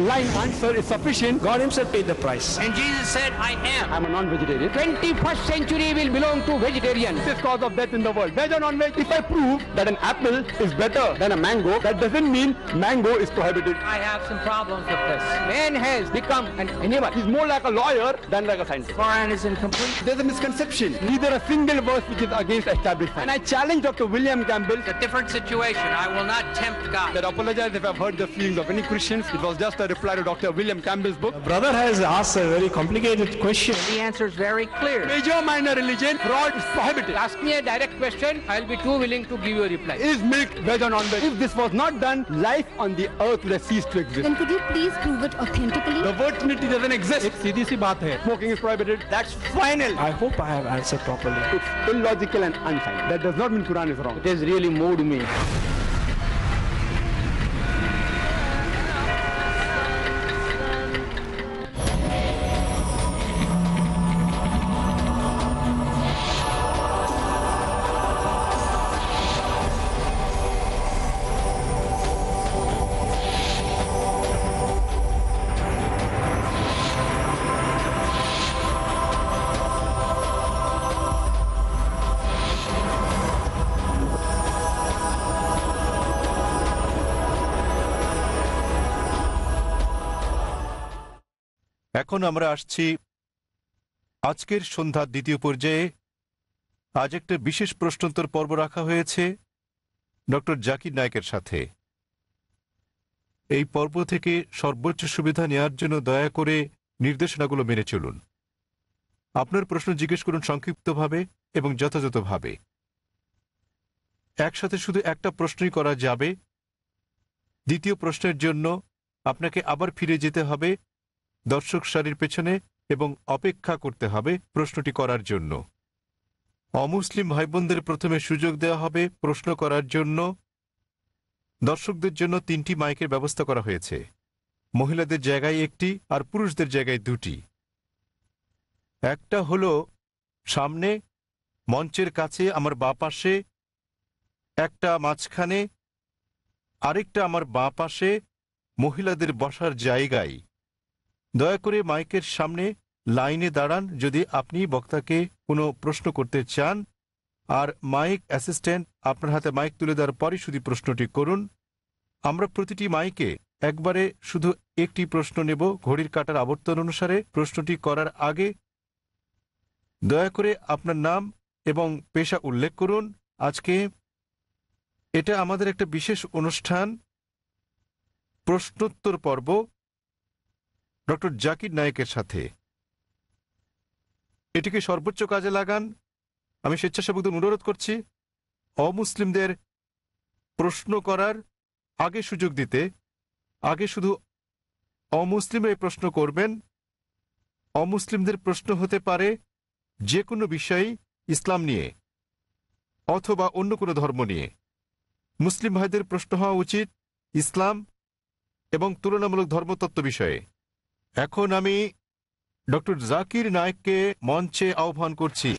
line answer is sufficient. God himself paid the price. And Jesus said, I am. I'm a non-vegetarian. 21st century will belong to vegetarians. This cause of death in the world. Veg or non-veg, if I prove that an apple is better than a mango, that doesn't mean mango is prohibited. I have some problems with this. Man has become an animal. He's more like a lawyer than like a scientist. Koran is incomplete. There's a misconception. Neither a single verse which is against establishment. And I challenge Dr. William Campbell. It's a different situation. I will not tempt God. That apologize if I've hurt the feelings of any Christians. It was just a reply to Dr. William Campbell's book. brother has asked a very complicated question. The answer is very clear. Major minor religion, fraud is prohibited. Ask me a direct question, I'll be too willing to give you a reply. Is milk veg or non-veg? If this was not done, life on the earth would have ceased to exist. Then could you please prove it authentically? The word Trinity doesn't exist. It's CDC सी बात Smoking is prohibited. That's final. I hope I have answered properly. It's illogical and unfounded. That does not mean Quran is wrong. It has really moved me. এখন আমরা আসছি আজকের সন্ধ্যার দ্বিতীয় পর্যায়ে আজ একটা বিশেষ প্রশ্নোত্তর পর্ব রাখা হয়েছে ডক্টর জাকির নায়কের সাথে এই পর্ব থেকে সর্বোচ্চ সুবিধা নেওয়ার জন্য দয়া করে নির্দেশনাগুলো মেনে চলুন আপনার প্রশ্ন জিজ্ঞেস করুন সংক্ষিপ্তভাবে এবং যথাযথভাবে একসাথে শুধু একটা প্রশ্নই করা যাবে দ্বিতীয় প্রশ্নের জন্য আপনাকে আবার ফিরে যেতে হবে দর্শক সারির পেছনে এবং অপেক্ষা করতে হবে প্রশ্নটি করার জন্য অমুসলিম ভাইবোনদের প্রথমে সুযোগ দেওয়া হবে প্রশ্ন করার জন্য দর্শকদের জন্য তিনটি মাইকের ব্যবস্থা করা হয়েছে মহিলাদের জায়গায় একটি আর পুরুষদের জায়গায় দুটি একটা হলো সামনে মঞ্চের কাছে আমার বা পাশে একটা মাঝখানে আরেকটা আমার বাঁ পাশে মহিলাদের বসার জায়গায় দয়া করে মাইকের সামনে লাইনে দাঁড়ান যদি আপনি বক্তাকে কোনো প্রশ্ন করতে চান আর মাইক অ্যাসিস্ট্যান্ট আপনার হাতে মাইক তুলে দেওয়ার পরই শুধু প্রশ্নটি করুন আমরা প্রতিটি মাইকে একবারে শুধু একটি প্রশ্ন নেব ঘড়ির কাটার আবর্তন অনুসারে প্রশ্নটি করার আগে দয়া করে আপনার নাম এবং পেশা উল্লেখ করুন আজকে এটা আমাদের একটা বিশেষ অনুষ্ঠান প্রশ্নোত্তর পর্ব ডক্টর জাকির নায়েকের সাথে এটিকে সর্বোচ্চ কাজে লাগান আমি স্বেচ্ছাসেবকদের অনুরোধ করছি অমুসলিমদের প্রশ্ন করার আগে সুযোগ দিতে আগে শুধু অমুসলিমরাই প্রশ্ন করবেন অমুসলিমদের প্রশ্ন হতে পারে যে কোনো বিষয়ে ইসলাম নিয়ে অথবা অন্য কোনো ধর্ম নিয়ে মুসলিম ভাইদের প্রশ্ন হওয়া উচিত ইসলাম এবং তুলনামূলক ধর্মতত্ত্ব বিষয়ে এখন আমি ডক্টর জাকির নায়ককে মঞ্চে আহ্বান করছি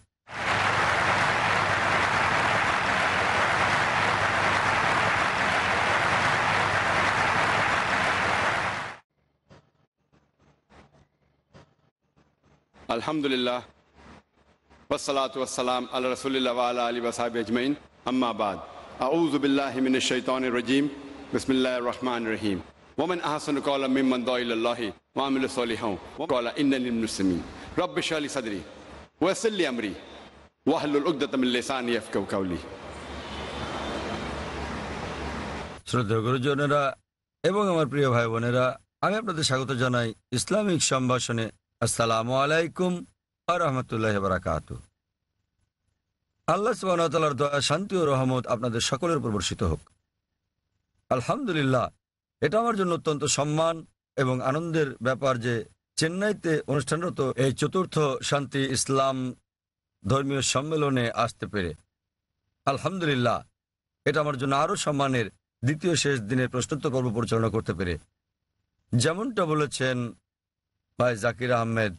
আলহামদুলিল্লাহ ওসালাতাম আল্লাহ রসুলিল্লা আলী বাসাহ আজমাইন আম্মাবাদ আউজুবিল্লাহ হিমিন শৈতান রজিম বিসমিল্লা রহমান রহিম ওমেন আহসান কলা মিম্মান দল্লাহি মামিল সলিহ কলা ইন্দানিমসমিন রব্বেশ আলী সাদরি ওয়াসল্লি আমরি ওয়াহলুল উকদাতামিল্লিসান ইয়াফকাউ কাউলি শ্রদ্ধা গুরুজনেরা এবং আমার প্রিয় ভাই বোনেরা আমি আপনাদের স্বাগত জানাই ইসলামিক সম্ভাষণে আসসালামু আলাইকুম আ রহমতুল্লাহ বারাকাত আল্লাহ সুবাহতালার দয়া শান্তি ও রহমত আপনাদের সকলের উপর বর্ষিত হোক আলহামদুলিল্লাহ এটা আমার জন্য অত্যন্ত সম্মান এবং আনন্দের ব্যাপার যে চেন্নাইতে অনুষ্ঠানরত এই চতুর্থ শান্তি ইসলাম ধর্মীয় সম্মেলনে আসতে পেরে আলহামদুলিল্লাহ এটা আমার জন্য আরও সম্মানের দ্বিতীয় শেষ দিনের প্রশ্নোত্তর পর্ব পরিচালনা করতে পেরে যেমনটা বলেছেন ভাই জাকির আহমেদ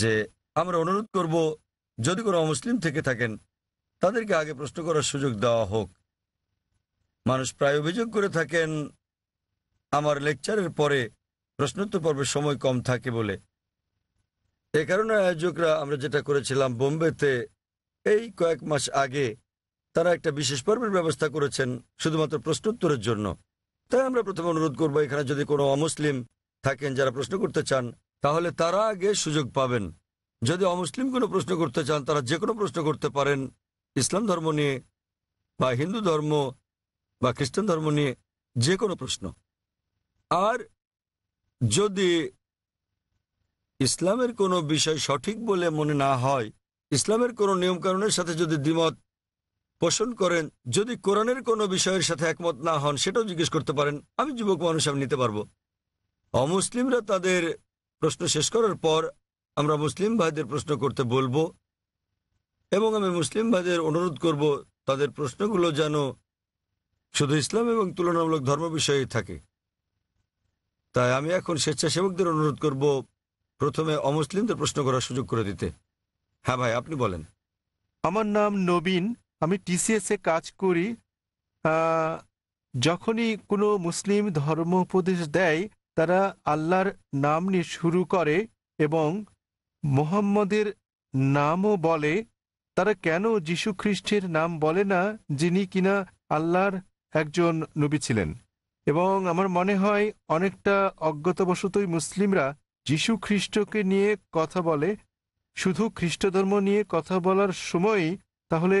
যে আমরা অনুরোধ করব যদি কোনো মুসলিম থেকে থাকেন তাদেরকে আগে প্রশ্ন করার সুযোগ দেওয়া হোক মানুষ প্রায় অভিযোগ করে থাকেন আমার লেকচারের পরে প্রশ্নোত্তর পর্বের সময় কম থাকে বলে এ কারণে আয়োজকরা আমরা যেটা করেছিলাম বোম্বেতে এই কয়েক মাস আগে তারা একটা বিশেষ পর্বের ব্যবস্থা করেছেন শুধুমাত্র প্রশ্নোত্তরের জন্য তাই আমরা প্রথমে অনুরোধ করবো এখানে যদি কোনো অমুসলিম থাকেন যারা প্রশ্ন করতে চান তাহলে তারা আগে সুযোগ পাবেন যদি অমুসলিম কোনো প্রশ্ন করতে চান তারা যে কোনো প্রশ্ন করতে পারেন ইসলাম ধর্ম নিয়ে বা হিন্দু ধর্ম বা খ্রিস্টান ধর্ম নিয়ে যে কোনো প্রশ্ন আর যদি ইসলামের কোনো বিষয় সঠিক বলে মনে না হয় ইসলামের কোনো নিয়মকানুনের সাথে যদি দ্বিমত পোষণ করেন যদি কোরআনের কোনো বিষয়ের সাথে একমত না হন সেটাও জিজ্ঞেস করতে পারেন আমি যুবক মানুষ আমি নিতে পারবো অমুসলিমরা তাদের প্রশ্ন শেষ করার পর আমরা মুসলিম ভাইদের প্রশ্ন করতে বলবো এবং আমি মুসলিম ভাইদের অনুরোধ করব তাদের প্রশ্নগুলো যেন শুধু ইসলাম এবং তুলনামূলক ধর্ম বিষয়ে থাকে তাই আমি এখন স্বেচ্ছাসেবকদের অনুরোধ করব প্রথমে অমুসলিমদের প্রশ্ন করার সুযোগ করে দিতে হ্যাঁ ভাই আপনি বলেন আমার নাম নবীন আমি টিসিএস এ কাজ করি যখনই কোনো মুসলিম ধর্ম উপদেশ দেয় তারা আল্লাহর নাম নিয়ে শুরু করে এবং মোহাম্মদের নামও বলে তারা কেন যীশু খ্রিস্টের নাম বলে না যিনি কিনা আল্লাহর একজন নবী ছিলেন এবং আমার মনে হয় অনেকটা অজ্ঞতবশতই মুসলিমরা যিশু খ্রিস্টকে নিয়ে কথা বলে শুধু খ্রিস্ট ধর্ম নিয়ে কথা বলার সময়ই তাহলে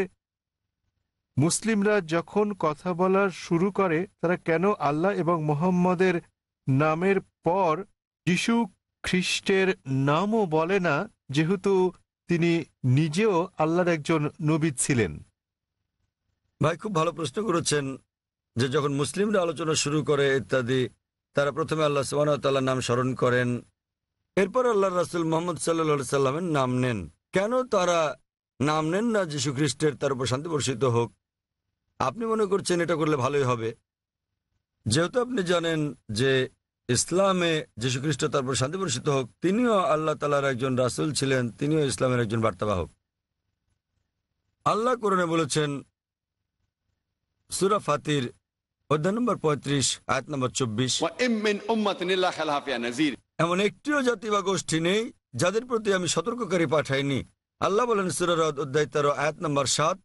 মুসলিমরা যখন কথা বলার শুরু করে তারা কেন আল্লাহ এবং মোহাম্মদের নামের পর যিশু খ্রিস্টের নামও বলে না যেহেতু তিনি নিজেও আল্লাহর একজন নবী ছিলেন ভাই খুব ভালো প্রশ্ন করেছেন যে যখন মুসলিমরা আলোচনা শুরু করে ইত্যাদি তারা প্রথমে আল্লাহ সুবাহতাল্লাহ নাম স্মরণ করেন এরপর আল্লাহ রাসুল মোহাম্মদ সাল্লা সাল্লামের নাম নেন কেন তারা নাম নেন না যীশু খ্রিস্টের তার উপর শান্তি বর্ষিত হোক আপনি মনে করছেন এটা করলে ভালোই হবে যেহেতু আপনি জানেন যে ইসলামে যীশু তার উপর শান্তি বর্ষিত হোক তিনিও আল্লাহ তালার একজন রাসুল ছিলেন তিনিও ইসলামের একজন বার্তাবাহক আল্লাহ করণে বলেছেন সুরা ফাতির অধ্যায় নম্বর পঁয়ত্রিশ আয়াত নম্বর চব্বিশ এমন একটিও জাতি বা গোষ্ঠী নেই যাদের প্রতি আমি সতর্ককারী পাঠাইনি আল্লাহ বলেন সুরারদ অধ্যায় তেরো আয়াত নম্বর সাত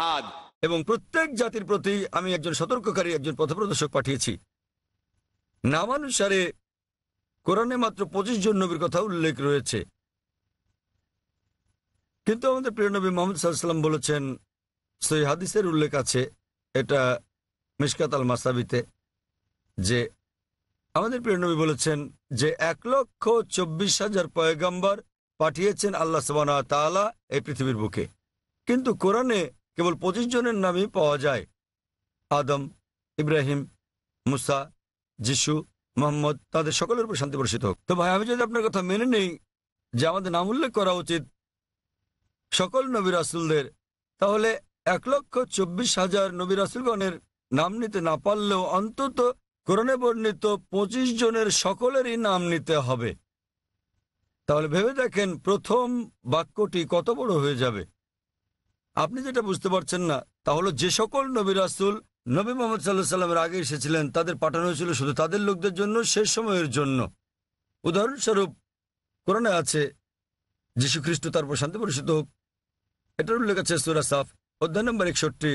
হাদ এবং প্রত্যেক জাতির প্রতি আমি একজন সতর্ককারী একজন পথপ্রদর্শক পাঠিয়েছি নামানুসারে কোরআনে মাত্র পঁচিশ জন নবীর কথা উল্লেখ রয়েছে কিন্তু আমাদের প্রিয় নবী মোহাম্মদ সাল্লাম বলেছেন সেই হাদিসের উল্লেখ আছে এটা মিসকাত আল মাসাবিতে যে আমাদের প্রিয়নবী বলেছেন যে এক লক্ষ চব্বিশ হাজার পয়গাম্বার পাঠিয়েছেন আল্লাহ সবানা এই পৃথিবীর বুকে কিন্তু কোরআনে কেবল পঁচিশ জনের নামই পাওয়া যায় আদম ইব্রাহিম মুসা যিশু মোহাম্মদ তাদের সকলের উপর শান্তি বর্ষিত হোক তো ভাই আমি যদি আপনার কথা মেনে নেই যে আমাদের নাম উল্লেখ করা উচিত সকল নবী রাসুলদের তাহলে এক লক্ষ চব্বিশ হাজার নবী রাসুলগণের নাম নিতে না পারলেও অন্তত কোরআনে বর্ণিত পঁচিশ জনের সকলেরই নাম নিতে হবে তাহলে ভেবে দেখেন প্রথম বাক্যটি কত বড় হয়ে যাবে আপনি যেটা বুঝতে পারছেন না তাহলে যে সকল নবী রাসুল নবী মোহাম্মদ সাল্লাহ সাল্লামের আগে এসেছিলেন তাদের পাঠানো হয়েছিল শুধু তাদের লোকদের জন্য শেষ সময়ের জন্য উদাহরণস্বরূপ কোরআনে আছে যীশু খ্রিস্ট তারপর শান্তি পরিষিত হোক এটার উল্লেখ আছে সুরা সাফ অধ্যায় নম্বর একষট্টি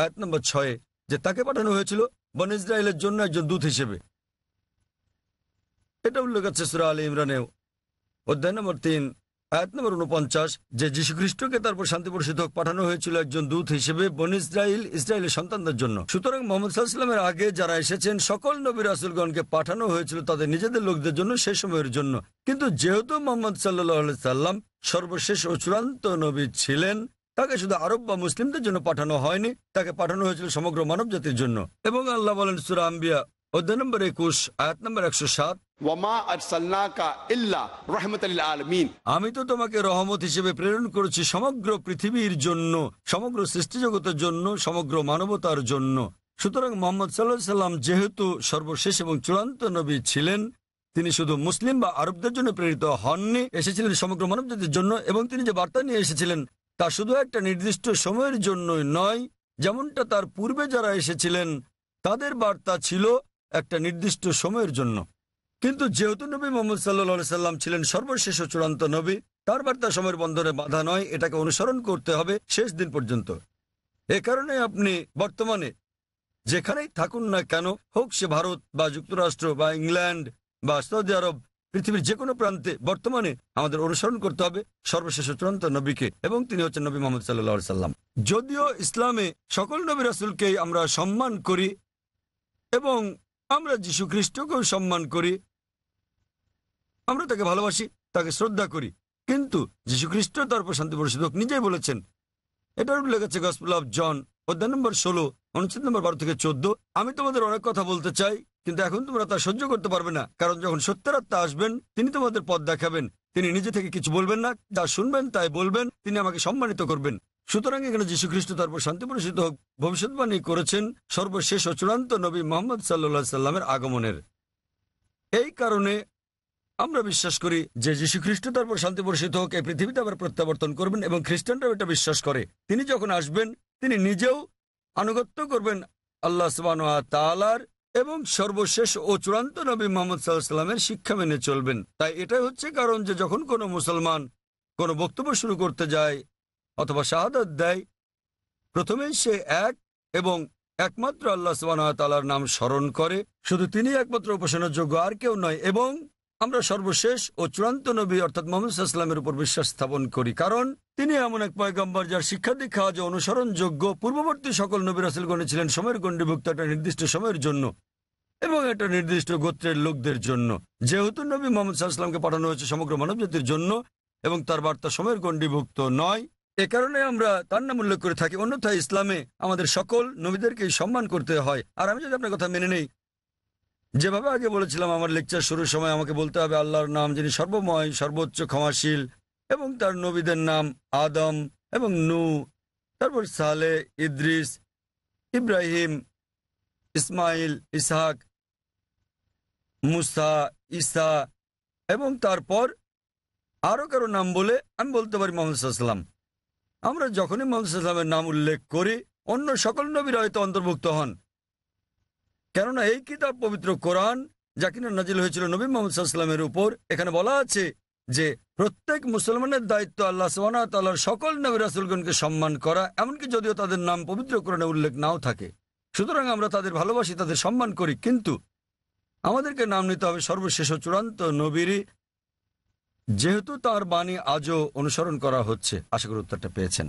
আয়াত নম্বর ছয়ে যে তাকে পাঠানো হয়েছিল বন ইসরায়েলের জন্য একজন দূত হিসেবে এটা উল্লেখ আছে সুরা আলী ইমরানেও অধ্যায় নম্বর তিন আয়াত নম্বর উনপঞ্চাশ যে যীশু খ্রিস্টকে তারপর শান্তি পরিষেধক পাঠানো হয়েছিল একজন দূত হিসেবে বন ইসরায়েল ইসরায়েলের সন্তানদের জন্য সুতরাং মোহাম্মদ সাল্লামের আগে যারা এসেছেন সকল নবী রাসুলগণকে পাঠানো হয়েছিল তাদের নিজেদের লোকদের জন্য সে সময়ের জন্য কিন্তু যেহেতু মোহাম্মদ সাল্লাহ সাল্লাম সর্বশেষ ও চূড়ান্ত নবী ছিলেন তাকে শুধু আরব বা মুসলিমদের জন্য পাঠানো হয়নি তাকে পাঠানো হয়েছিল সমগ্র মানব জাতির জন্য এবং আল্লাহ বলেন সুরা আম্বিয়া অধ্যায় নম্বর একুশ আয়াত নম্বর একশো সাত আমি তো তোমাকে রহমত হিসেবে প্রেরণ করেছি সমগ্র পৃথিবীর জন্য সমগ্র সৃষ্টিজগতের জন্য সমগ্র মানবতার জন্য সুতরাং মোহাম্মদ সাল্লাহ সাল্লাম যেহেতু সর্বশেষ এবং চূড়ান্ত নবী ছিলেন তিনি শুধু মুসলিম বা আরবদের জন্য প্রেরিত হননি এসেছিলেন সমগ্র মানবজাতির জন্য এবং তিনি যে বার্তা নিয়ে এসেছিলেন তা শুধু একটা নির্দিষ্ট সময়ের জন্যই নয় যেমনটা তার পূর্বে যারা এসেছিলেন তাদের বার্তা ছিল একটা নির্দিষ্ট সময়ের জন্য কিন্তু যেহেতু নবী মোহাম্মদ সাল্লা সাল্লাম ছিলেন সর্বশেষ চূড়ান্ত নবী তার বার্তা সময়ের বন্ধনে বাধা নয় এটাকে অনুসরণ করতে হবে শেষ দিন পর্যন্ত এ কারণে আপনি বর্তমানে যেখানেই থাকুন না কেন হোক সে ভারত বা যুক্তরাষ্ট্র বা ইংল্যান্ড বা সৌদি আরব পৃথিবীর যে কোনো প্রান্তে বর্তমানে আমাদের অনুসরণ করতে হবে সর্বশেষ চূড়ান্ত নবীকে এবং তিনি হচ্ছেন নবী মোহাম্মদ সাল্লা সাল্লাম যদিও ইসলামে সকল নবী রাসুলকেই আমরা সম্মান করি এবং আমরা যীশু খ্রিস্টকেও সম্মান করি আমরা তাকে ভালোবাসি তাকে শ্রদ্ধা করি কিন্তু যীশু খ্রিস্ট তারপর শান্তি পরিশোধক নিজেই বলেছেন এটার উল্লেখ আছে গসপুল অফ জন অধ্যায় নম্বর ষোলো অনুচ্ছেদ নম্বর বারো থেকে চোদ্দ আমি তোমাদের অনেক কথা বলতে চাই কিন্তু এখন তোমরা তা সহ্য করতে পারবে না কারণ যখন সত্যের আত্মা আসবেন তিনি তোমাদের পথ দেখাবেন তিনি নিজে থেকে কিছু বলবেন না যা শুনবেন তাই বলবেন তিনি আমাকে সম্মানিত করবেন সুতরাং এখানে যীশু খ্রিস্ট তারপর শান্তি প্রসিত হোক ভবিষ্যৎবাণী করেছেন সর্বশেষ ও চূড়ান্ত নবী মোহাম্মদ সাল্লা সাল্লামের আগমনের এই কারণে আমরা বিশ্বাস করি যে যীশু খ্রিস্ট তারপর শান্তি প্রসিত হোক এই পৃথিবীতে আবার প্রত্যাবর্তন করবেন এবং খ্রিস্টানরাও এটা বিশ্বাস করে তিনি যখন আসবেন তিনি নিজেও আনুগত্য করবেন আল্লাহ সবান তালার এবং সর্বশেষ ও চূড়ান্ত নবী মোহাম্মদ সাল্লাহামের শিক্ষা মেনে চলবেন তাই এটাই হচ্ছে কারণ যে যখন কোনো মুসলমান কোনো বক্তব্য শুরু করতে যায় অথবা শাহাদত দেয় প্রথমেই সে এক এবং একমাত্র আল্লাহ সুবাহ তালার নাম স্মরণ করে শুধু তিনি একমাত্র উপাসনার যোগ্য আর কেউ নয় এবং আমরা সর্বশেষ ও চূড়ান্ত নবী অর্থাৎ মোহাম্মদের উপর বিশ্বাস স্থাপন করি কারণ তিনি এমন এক পয়গম্বর যার শিক্ষা দীক্ষা আজ অনুসরণযোগ্য পূর্ববর্তী সকল নবী রাসেলগণে ছিলেন সময়ের গণ্ডিভুক্ত একটা নির্দিষ্ট সময়ের জন্য এবং একটা নির্দিষ্ট গোত্রের লোকদের জন্য যেহেতু নবী মোহাম্মদ সাল্লামকে পাঠানো হয়েছে সমগ্র মানবজাতির জন্য এবং তার বার্তা সময়ের গণ্ডিভুক্ত নয় এ কারণে আমরা তার নাম উল্লেখ করে থাকি অন্যথায় ইসলামে আমাদের সকল নবীদেরকেই সম্মান করতে হয় আর আমি যদি আপনার কথা মেনে নেই যেভাবে আগে বলেছিলাম আমার লেকচার শুরুর সময় আমাকে বলতে হবে আল্লাহর নাম যিনি সর্বময় সর্বোচ্চ ক্ষমাশীল এবং তার নবীদের নাম আদম এবং নু তারপর সালে ইদ্রিস ইব্রাহিম ইসমাইল ইসহাক মুসা ইসা এবং তারপর আরও কারো নাম বলে আমি বলতে পারি মোহাম্মদ সাল্লাম আমরা যখনই মোহাম্মদ সাল্লামের নাম উল্লেখ করি অন্য সকল নবীরা হয়তো অন্তর্ভুক্ত হন কেননা এই কিতাব পবিত্র কোরআন যা কিনা নাজিল হয়েছিল নবী মোহাম্মদ সাল্লামের উপর এখানে বলা আছে যে প্রত্যেক মুসলমানের দায়িত্ব আল্লাহ সোহানার সকল নবী রাসুলগণকে সম্মান করা এমনকি যদিও তাদের নাম পবিত্র কোরআনে উল্লেখ নাও থাকে সুতরাং আমরা তাদের ভালোবাসি তাদের সম্মান করি কিন্তু আমাদেরকে নাম নিতে হবে সর্বশেষ চূড়ান্ত নবীরই যেহেতু তার বাণী আজও অনুসরণ করা হচ্ছে আশা করি উত্তরটা পেয়েছেন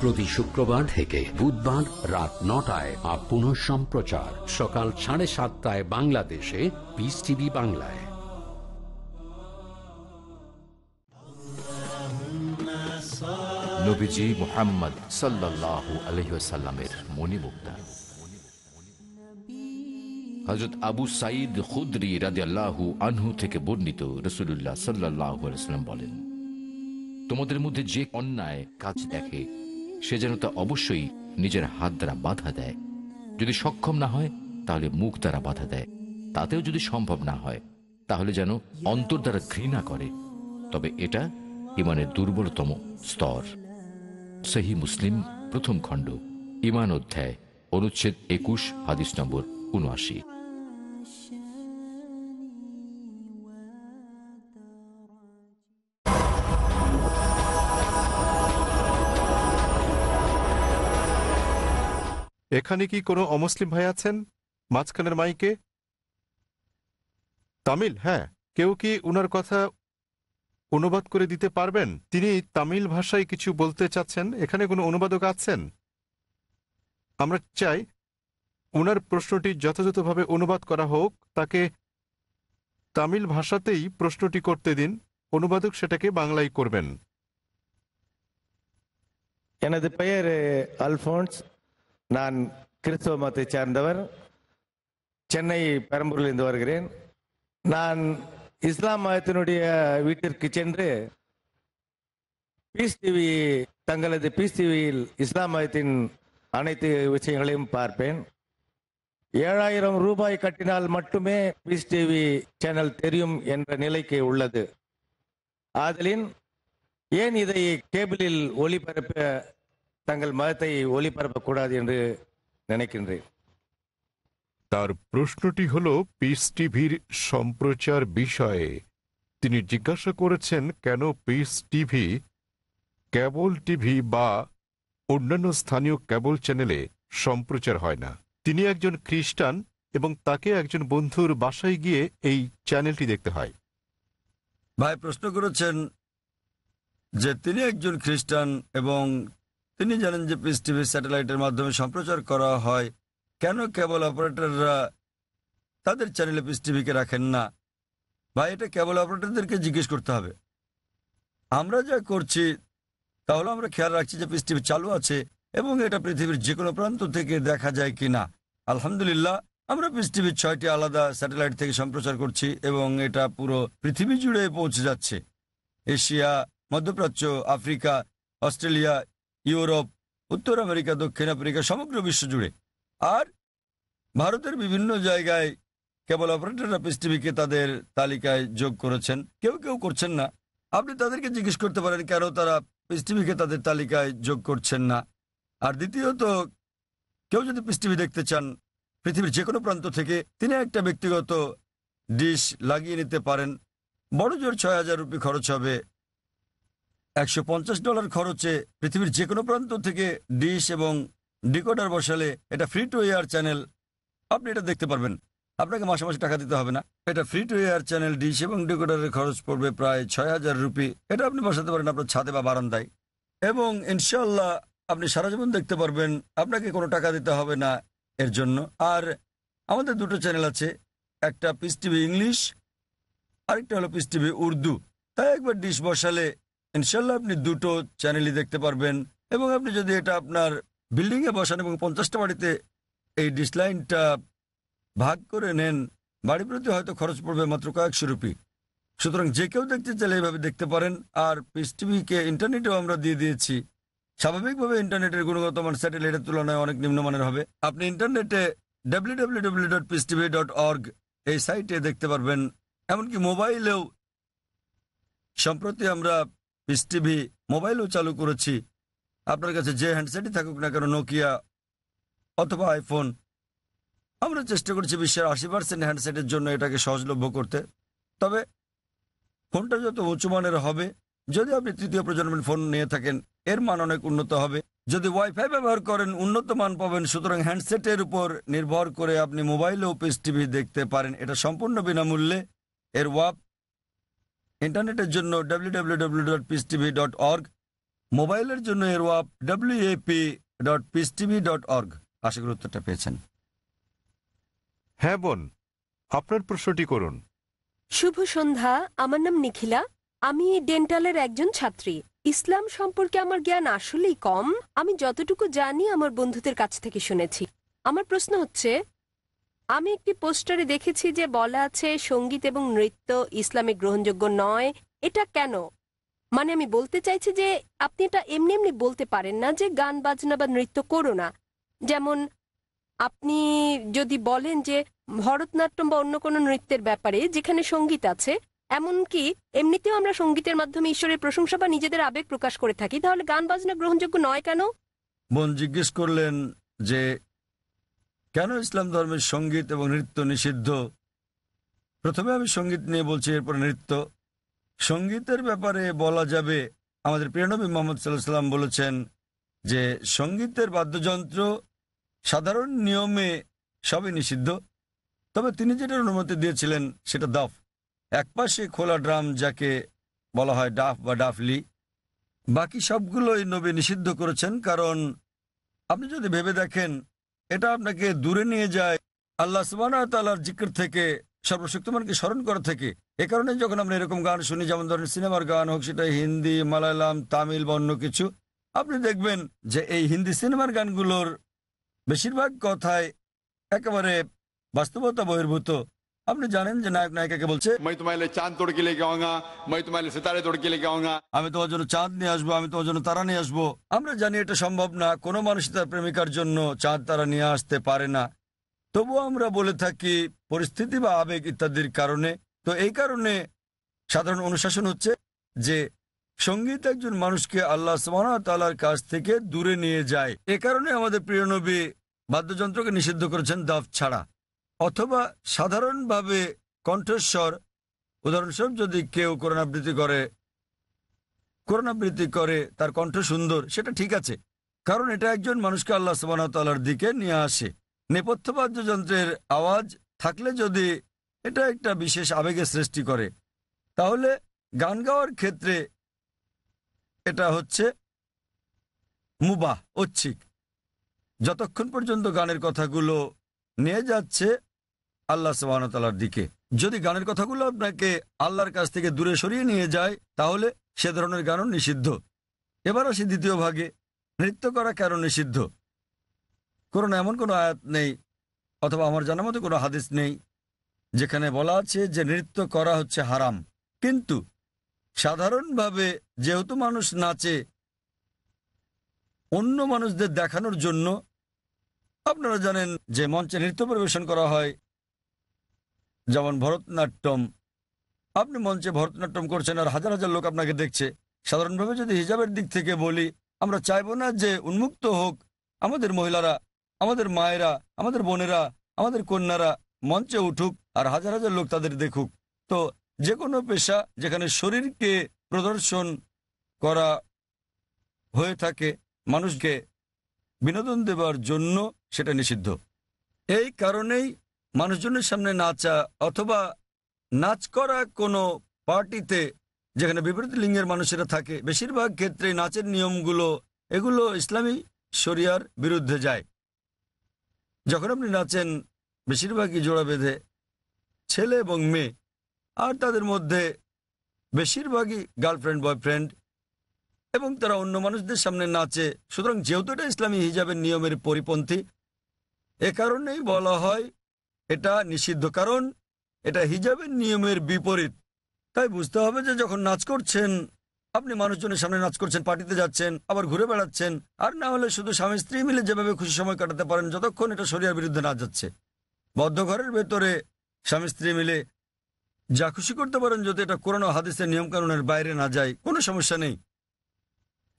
প্রতি শুক্রবার থেকে বুধবার রাত নটায় আর পুনঃ সম্প্রচার সকাল সাড়ে সাতটায় বাংলাদেশে পিস টিভি বাংলায় মোহাম্মদ আবু আনহু থেকে বর্ণিত রসুল্লাহ বলেন তোমাদের মধ্যে যে অন্যায় কাজ দেখে সে যেন তা অবশ্যই নিজের হাত দ্বারা বাধা দেয় যদি সক্ষম না হয় তাহলে মুখ দ্বারা বাধা দেয় তাতেও যদি সম্ভব না হয় তাহলে যেন অন্তর দ্বারা ঘৃণা করে তবে এটা ইমানের দুর্বলতম স্তর সেহী মুসলিম প্রথম খণ্ড ইমান অধ্যায় অনুচ্ছেদ একুশ হাদিস নম্বর উনআশি এখানে কি কোনো অমুসলিম ভাই আছেন মাঝখানের মাইকে তামিল হ্যাঁ কেউ কি উনার কথা অনুবাদ করে দিতে পারবেন তিনি তামিল ভাষায় কিছু বলতে চাচ্ছেন এখানে কোনো অনুবাদক আছেন আমরা চাই ওনার প্রশ্নটি যথাযথভাবে অনুবাদ করা হোক তাকে তামিল ভাষাতেই প্রশ্নটি করতে দিন অনুবাদক সেটাকে বাংলায় করবেন எனது பெயர் அல்போன்ஸ் நான் கிறிஸ்தவ மதத்தை சார்ந்தவர் சென்னை பெரம்பூரில் இருந்து வருகிறேன் நான் இஸ்லாம் மதத்தினுடைய வீட்டிற்கு சென்று பீஸ் டிவி தங்களது பீஸ் டிவியில் இஸ்லாம் மதத்தின் அனைத்து விஷயங்களையும் பார்ப்பேன் ஏழாயிரம் ரூபாய் கட்டினால் மட்டுமே பீஸ் டிவி சேனல் தெரியும் என்ற நிலைக்கு உள்ளது ஆதலின் ஏன் இதை கேபிளில் ஒளிபரப்ப தங்கள் மதத்தை ஒளிபரப்பக்கூடாது என்று নিনেকিনরে তার প্রশ্নটি হলো পিস টিভির সম্প্রচার বিষয়ে তিনি জিজ্ঞাসা করেছেন কেন পিস টিভি কেবল টিভি বা অন্যান্য স্থানীয় কেবল চ্যানেলে সম্প্রচার হয় না তিনি একজন খ্রিস্টান এবং তাকে একজন বন্ধুর বাসায় গিয়ে এই চ্যানেলটি দেখতে হয় ভাই প্রশ্ন করেছেন যে তিনি একজন খ্রিস্টান এবং তিনি জানেন যে পিস টিভি স্যাটেলাইটের মাধ্যমে সম্প্রচার করা হয় কেন কেবল অপারেটররা তাদের চ্যানেলে পিস টিভিকে রাখেন না বা এটা কেবল অপারেটরদেরকে জিজ্ঞেস করতে হবে আমরা যা করছি তাহলে আমরা খেয়াল রাখছি যে পিস টিভি চালু আছে এবং এটা পৃথিবীর যে কোনো প্রান্ত থেকে দেখা যায় কি না আলহামদুলিল্লাহ আমরা পিস টিভির ছয়টি আলাদা স্যাটেলাইট থেকে সম্প্রচার করছি এবং এটা পুরো পৃথিবী জুড়ে পৌঁছে যাচ্ছে এশিয়া মধ্যপ্রাচ্য আফ্রিকা অস্ট্রেলিয়া ইউরোপ উত্তর আমেরিকা দক্ষিণ আফ্রিকা সমগ্র বিশ্ব জুড়ে আর ভারতের বিভিন্ন জায়গায় কেবল অপারেটর পিস টিভিকে তাদের তালিকায় যোগ করেছেন কেউ কেউ করছেন না আপনি তাদেরকে জিজ্ঞেস করতে পারেন কেন তারা পিস টিভিকে তাদের তালিকায় যোগ করছেন না আর দ্বিতীয়ত কেউ যদি পিস টিভি দেখতে চান পৃথিবীর যে কোনো প্রান্ত থেকে তিনি একটা ব্যক্তিগত ডিশ লাগিয়ে নিতে পারেন বড় জোর ছয় হাজার রুপি খরচ হবে একশো ডলার খরচে পৃথিবীর যে কোনো প্রান্ত থেকে ডিশ এবং ডিকোডার বসালে এটা ফ্রি টু এয়ার চ্যানেল আপনি এটা দেখতে পারবেন আপনাকে মাসে মাসে টাকা দিতে হবে না এটা free to air channel dish এবং ডিকোডারের খরচ পড়বে প্রায় ছয় হাজার রুপি এটা আপনি বসাতে পারেন আপনার ছাদে বা বারান্দায় এবং ইনশাল্লাহ আপনি সারা জীবন দেখতে পারবেন আপনাকে কোনো টাকা দিতে হবে না এর জন্য আর আমাদের দুটো চ্যানেল আছে একটা পিস টিভি ইংলিশ আরেকটা হলো পিস টিভি উর্দু তাই একবার ডিশ বসালে ইনশাল্লাহ আপনি দুটো চ্যানেলই দেখতে পারবেন এবং আপনি যদি এটা আপনার বিল্ডিংয়ে বসান এবং পঞ্চাশটা বাড়িতে এই ডিসলাইনটা ভাগ করে নেন বাড়ি প্রতি হয়তো খরচ পড়বে মাত্র কয়েকশো রুপি সুতরাং যে কেউ দেখতে চাইলে এইভাবে দেখতে পারেন আর পিস টিভিকে ইন্টারনেটেও আমরা দিয়ে দিয়েছি স্বাভাবিকভাবে ইন্টারনেটের গুণগত মান স্যাটেলাইটের তুলনায় অনেক নিম্নমানের হবে আপনি ইন্টারনেটে ডাব্লিউ এই সাইটে দেখতে পারবেন এমনকি মোবাইলেও সম্প্রতি আমরা পিস টিভি মোবাইলও চালু করেছি আপনার কাছে যে হ্যান্ডসেটই থাকুক না কেন নোকিয়া অথবা আইফোন আমরা চেষ্টা করছি বিশ্বের আশি পার্সেন্ট হ্যান্ডসেটের জন্য এটাকে সহজলভ্য করতে তবে ফোনটা যত উঁচু মানের হবে যদি আপনি তৃতীয় প্রজন্মের ফোন নিয়ে থাকেন এর মান অনেক উন্নত হবে যদি ওয়াইফাই ব্যবহার করেন উন্নত মান পাবেন সুতরাং হ্যান্ডসেটের উপর নির্ভর করে আপনি মোবাইলেও পিস টিভি দেখতে পারেন এটা সম্পূর্ণ বিনামূল্যে এর ওয়াপ ইন্টারনেটের জন্য www.pstv.org মোবাইলের জন্য এর ওয়াপ wap.pstv.org আশা করি উত্তরটা পেয়েছেন হ্যাঁ বোন আপনার প্রশ্নটি করুন শুভ সন্ধ্যা আমার নাম নিখিলা আমি ডেন্টালের একজন ছাত্রী ইসলাম সম্পর্কে আমার জ্ঞান আসলেই কম আমি যতটুকু জানি আমার বন্ধুদের কাছ থেকে শুনেছি আমার প্রশ্ন হচ্ছে আমি একটি পোস্টারে দেখেছি যে বলা আছে সঙ্গীত এবং নৃত্য ইসলামে গ্রহণযোগ্য নয় এটা কেন মানে আমি বলতে চাইছি যে আপনি এটা এমনি এমনি বলতে পারেন না যে গান বাজনা বা নৃত্য করো না যেমন আপনি যদি বলেন যে ভরতনাট্যম বা অন্য কোনো নৃত্যের ব্যাপারে যেখানে সঙ্গীত আছে এমনকি এমনিতেও আমরা সঙ্গীতের মাধ্যমে ঈশ্বরের প্রশংসা বা নিজেদের আবেগ প্রকাশ করে থাকি তাহলে গান বাজনা গ্রহণযোগ্য নয় কেন বোন জিজ্ঞেস করলেন যে কেন ইসলাম ধর্মের সঙ্গীত এবং নৃত্য নিষিদ্ধ প্রথমে আমি সঙ্গীত নিয়ে বলছি এরপর নৃত্য সঙ্গীতের ব্যাপারে বলা যাবে আমাদের প্রিয়নবী মোহাম্মদ সাল্লাম বলেছেন যে সঙ্গীতের বাদ্যযন্ত্র সাধারণ নিয়মে সবই নিষিদ্ধ তবে তিনি যেটা অনুমতি দিয়েছিলেন সেটা এক একপাশে খোলা ড্রাম যাকে বলা হয় ডাফ বা ডাফলি বাকি সবগুলোই নবী নিষিদ্ধ করেছেন কারণ আপনি যদি ভেবে দেখেন এটা আপনাকে দূরে নিয়ে যায় আল্লাহ সুবাহর জিকির থেকে সর্বশক্তিমানকে স্মরণ করা থেকে এ কারণে যখন আমরা এরকম গান শুনি যেমন ধরেন সিনেমার গান হোক সেটা হিন্দি মালায়ালাম তামিল বা অন্য কিছু আপনি দেখবেন যে এই হিন্দি সিনেমার গানগুলোর বেশিরভাগ কথায় একেবারে বাস্তবতা বহির্ভূত আপনি জানেন যে নায়ক নায়িকাকে বলছে मैं तुम्हारे लिए चांद तोड़ के लेके आऊंगा मैं तुम्हारे लिए सितारे আমি তোমার জন্য চাঁদ নিয়ে আসবো আমি তোমার জন্য তারা নিয়ে আসবো আমরা জানি এটা সম্ভব না কোনো মানুষ তার প্রেমিকার জন্য চাঁদ তারা নিয়ে আসতে পারে না তবু আমরা বলে থাকি পরিস্থিতি বা আবেগ ইত্যাদির কারণে তো এই কারণে সাধারণ অনুশাসন হচ্ছে যে সঙ্গীত একজন মানুষকে আল্লাহ সালার কাছ থেকে দূরে নিয়ে যায় এ কারণে আমাদের প্রিয়নবী বাদ্যযন্ত্রকে নিষিদ্ধ করেছেন দাফ ছাড়া অথবা সাধারণভাবে কণ্ঠস্বর উদাহরণস্বরূপ যদি কেউ করোনাবৃত্তি করে করোনাবৃত্তি করে তার কণ্ঠ সুন্দর সেটা ঠিক আছে কারণ এটা একজন মানুষকে আল্লাহ সুবাহতালার দিকে নিয়ে আসে নেপথ্য বাদ্যযন্ত্রের আওয়াজ থাকলে যদি এটা একটা বিশেষ আবেগের সৃষ্টি করে তাহলে গান গাওয়ার ক্ষেত্রে এটা হচ্ছে মুবাহ ঐচ্ছিক যতক্ষণ পর্যন্ত গানের কথাগুলো নিয়ে যাচ্ছে আল্লাহ সোহানতালার দিকে যদি গানের কথাগুলো আপনাকে আল্লাহর কাছ থেকে দূরে সরিয়ে নিয়ে যায় তাহলে সে ধরনের গানও নিষিদ্ধ এবার আসি দ্বিতীয় ভাগে নৃত্য করা কেন নিষিদ্ধ কোনো এমন কোনো আয়াত নেই অথবা আমার জানার মতো কোনো হাদিস নেই যেখানে বলা আছে যে নৃত্য করা হচ্ছে হারাম কিন্তু সাধারণভাবে যেহেতু মানুষ নাচে অন্য মানুষদের দেখানোর জন্য আপনারা জানেন যে মঞ্চে নৃত্য পরিবেশন করা হয় যেমন ভরতনাট্যম আপনি মঞ্চে ভরতনাট্যম করছেন আর হাজার হাজার লোক আপনাকে দেখছে সাধারণভাবে যদি হিজাবের দিক থেকে বলি আমরা চাইবো না যে উন্মুক্ত হোক আমাদের মহিলারা আমাদের মায়েরা আমাদের বোনেরা আমাদের কন্যারা মঞ্চে উঠুক আর হাজার হাজার লোক তাদের দেখুক তো যে কোনো পেশা যেখানে শরীরকে প্রদর্শন করা হয়ে থাকে মানুষকে বিনোদন দেবার জন্য সেটা নিষিদ্ধ এই কারণেই মানুষজনের সামনে নাচা অথবা নাচ করা কোনো পার্টিতে যেখানে বিপরীত লিঙ্গের মানুষেরা থাকে বেশিরভাগ ক্ষেত্রে নাচের নিয়মগুলো এগুলো ইসলামী শরিয়ার বিরুদ্ধে যায় যখন আপনি নাচেন বেশিরভাগই জোড়া বেঁধে ছেলে এবং মেয়ে আর তাদের মধ্যে বেশিরভাগই গার্লফ্রেন্ড বয়ফ্রেন্ড এবং তারা অন্য মানুষদের সামনে নাচে সুতরাং যেহেতু এটা ইসলামী হিজাবের নিয়মের পরিপন্থী এ কারণেই বলা হয় এটা নিষিদ্ধ কারণ এটা হিজাবের নিয়মের বিপরীত তাই বুঝতে হবে যে যখন নাচ করছেন আপনি মানুষজনের সামনে নাচ করছেন পার্টিতে যাচ্ছেন আবার ঘুরে বেড়াচ্ছেন আর না হলে শুধু স্বামী স্ত্রী মিলে যেভাবে খুশি সময় কাটাতে পারেন যতক্ষণ এটা শরীরের বিরুদ্ধে না যাচ্ছে বদ্ধ ঘরের ভেতরে স্বামী স্ত্রী মিলে যা খুশি করতে পারেন যদি এটা কোরআন হাদিসের নিয়মকানুনের বাইরে না যায় কোনো সমস্যা নেই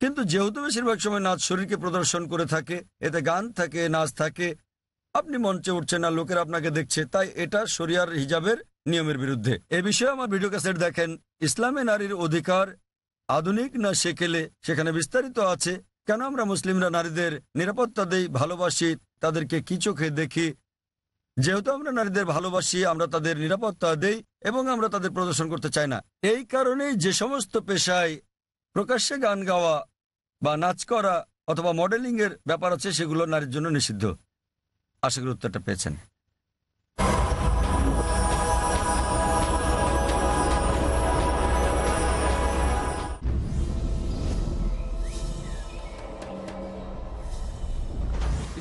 কিন্তু যেহেতু বেশিরভাগ সময় নাচ শরীরকে প্রদর্শন করে থাকে এতে গান থাকে নাচ থাকে আপনি মঞ্চে উঠছেন না লোকের আপনাকে দেখছে তাই এটা শরিয়ার হিজাবের নিয়মের বিরুদ্ধে এ বিষয়ে আমার ভিডিও ক্যাসেট দেখেন ইসলামে নারীর অধিকার আধুনিক না সেকেলে সেখানে বিস্তারিত আছে কেন আমরা মুসলিমরা নারীদের নিরাপত্তা দেই ভালোবাসি তাদেরকে কি চোখে দেখি যেহেতু আমরা নারীদের ভালোবাসি আমরা তাদের নিরাপত্তা দেই এবং আমরা তাদের প্রদর্শন করতে চাই না এই কারণেই যে সমস্ত পেশায় প্রকাশ্যে গান গাওয়া বা নাচ করা অথবা মডেলিংয়ের ব্যাপার আছে সেগুলো নারীর জন্য নিষিদ্ধ আশা করি উত্তরটা পেয়েছেন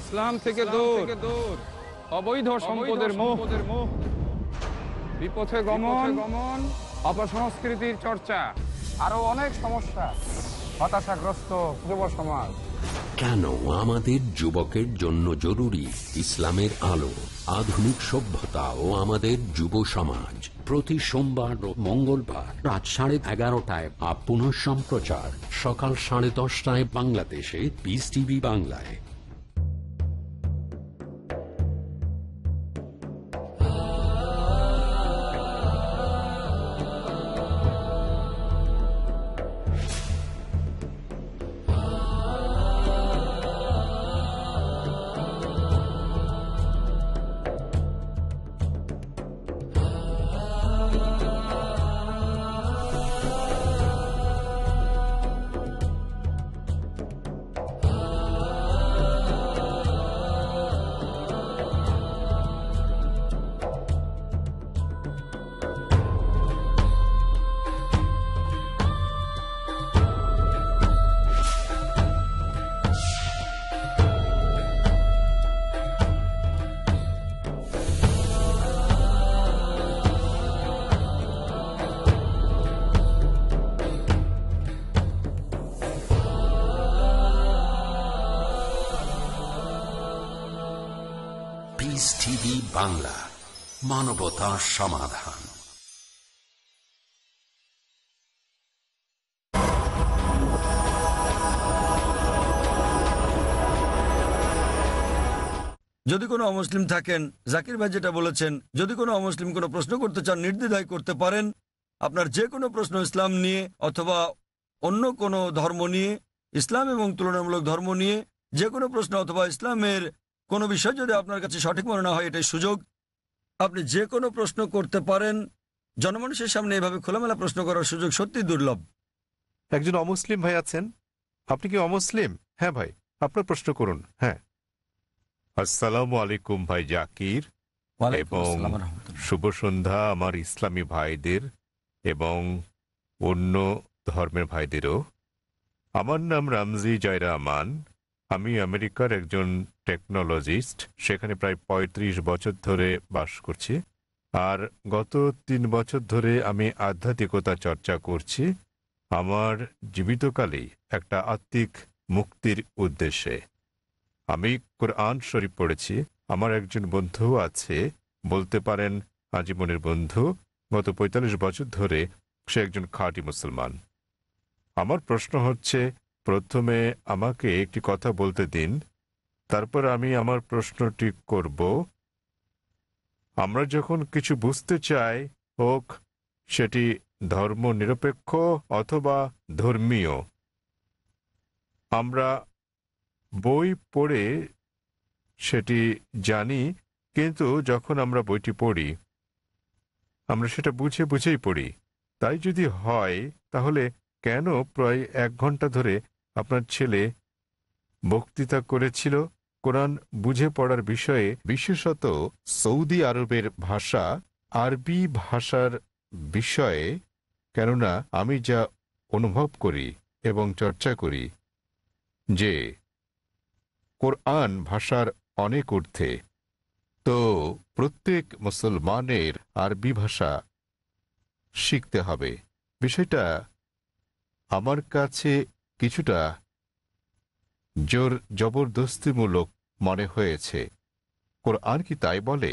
ইসলাম থেকে দূর অবৈধ সম্পদের মোহ বিপথে গমন গমন অপসংস্কৃতির চর্চা আরো অনেক সমস্যা হতাশাগ্রস্ত যুব সমাজ কেন আমাদের যুবকের জন্য জরুরি ইসলামের আলো আধুনিক সভ্যতা ও আমাদের যুব সমাজ প্রতি সোমবার ও মঙ্গলবার রাত সাড়ে এগারোটায় আপন সম্প্রচার সকাল সাড়ে দশটায় বাংলাদেশে পিস টিভি বাংলায় বাংলা মানবতা সমাধান যদি কোনো অমুসলিম থাকেন জাকির ভাই যেটা বলেছেন যদি কোনো অমুসলিম কোনো প্রশ্ন করতে চান নির্দ্বিধায় করতে পারেন আপনার যে কোনো প্রশ্ন ইসলাম নিয়ে অথবা অন্য কোনো ধর্ম নিয়ে ইসলাম এবং তুলনামূলক ধর্ম নিয়ে যে কোনো প্রশ্ন অথবা ইসলামের কোনো বিষয় যদি আপনার কাছে সঠিক মনে না হয় এটাই সুযোগ আপনি যে কোনো প্রশ্ন করতে পারেন জনমানুষের সামনে এভাবে খোলামেলা প্রশ্ন করার সুযোগ সত্যি দুর্লভ একজন অমুসলিম ভাই আছেন আপনি কি অমুসলিম হ্যাঁ ভাই আপনার প্রশ্ন করুন হ্যাঁ আসসালামু আলাইকুম ভাই জাকির এবং শুভ সন্ধ্যা আমার ইসলামী ভাইদের এবং অন্য ধর্মের ভাইদেরও আমার নাম রামজি জয়রামান আমি আমেরিকার একজন টেকনোলজিস্ট সেখানে প্রায় ৩৫ বছর ধরে বাস করছি আর গত তিন বছর ধরে আমি আধ্যাত্মিকতা চর্চা করছি আমার জীবিতকালেই একটা আত্মিক মুক্তির উদ্দেশ্যে আমি কোরআন শরীফ পড়েছি আমার একজন বন্ধু আছে বলতে পারেন আজীবনের বন্ধু গত ৪৫ বছর ধরে সে একজন খাঁটি মুসলমান আমার প্রশ্ন হচ্ছে প্রথমে আমাকে একটি কথা বলতে দিন তারপর আমি আমার প্রশ্নটি করব আমরা যখন কিছু বুঝতে চাই হোক সেটি ধর্ম নিরপেক্ষ অথবা ধর্মীয় আমরা বই পড়ে সেটি জানি কিন্তু যখন আমরা বইটি পড়ি আমরা সেটা বুঝে বুঝেই পড়ি তাই যদি হয় তাহলে কেন প্রায় এক ঘন্টা ধরে আপনার ছেলে বক্তৃতা করেছিল কোরআন বুঝে পড়ার বিষয়ে বিশেষত সৌদি আরবের ভাষা আরবি ভাষার বিষয়ে কেননা আমি যা অনুভব করি এবং চর্চা করি যে কোরআন ভাষার অনেক ঊর্ধ্বে তো প্রত্যেক মুসলমানের আরবি ভাষা শিখতে হবে বিষয়টা আমার কাছে কিছুটা জোর জবরদস্তিমূলক মনে হয়েছে কোরআন কি তাই বলে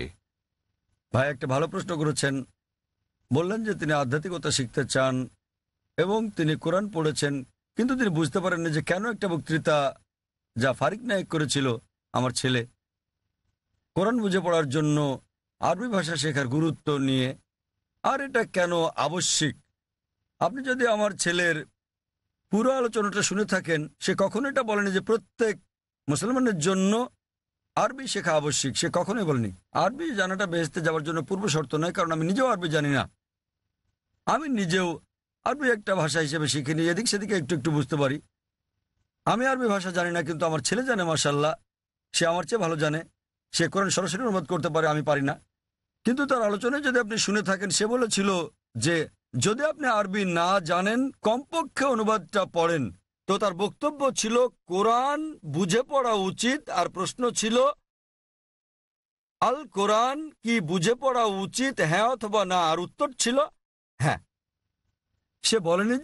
ভাই একটা ভালো প্রশ্ন করেছেন বললেন যে তিনি আধ্যাত্মিকতা শিখতে চান এবং তিনি কোরআন পড়েছেন কিন্তু তিনি বুঝতে পারেননি যে কেন একটা বক্তৃতা যা ফারিক নায়ক করেছিল আমার ছেলে কোরআন বুঝে পড়ার জন্য আরবি ভাষা শেখার গুরুত্ব নিয়ে আর এটা কেন আবশ্যিক আপনি যদি আমার ছেলের পুরো আলোচনাটা শুনে থাকেন সে কখনো এটা বলেনি যে প্রত্যেক মুসলমানের জন্য আরবি শেখা আবশ্যিক সে কখনোই বলেনি আরবি জানাটা বেহেস্তে যাওয়ার জন্য পূর্ব শর্ত নয় কারণ আমি নিজেও আরবি জানি না আমি নিজেও আরবি একটা ভাষা হিসেবে শিখিনি এদিক সেদিকে একটু একটু বুঝতে পারি আমি আরবি ভাষা জানি না কিন্তু আমার ছেলে জানে মাসাল্লাহ সে আমার চেয়ে ভালো জানে সে কোরআন সরাসরি অনুবাদ করতে পারে আমি পারি না কিন্তু তার আলোচনায় যদি আপনি শুনে থাকেন সে বলেছিল যে যদি আপনি আরবি না জানেন কমপক্ষে অনুবাদটা পড়েন তো তার বক্তব্য ছিল কোরআন বুঝে পড়া উচিত আর প্রশ্ন ছিল আল কোরআন কি বুঝে পড়া উচিত হ্যাঁ অথবা না আর উত্তর ছিল হ্যাঁ সে বলেনি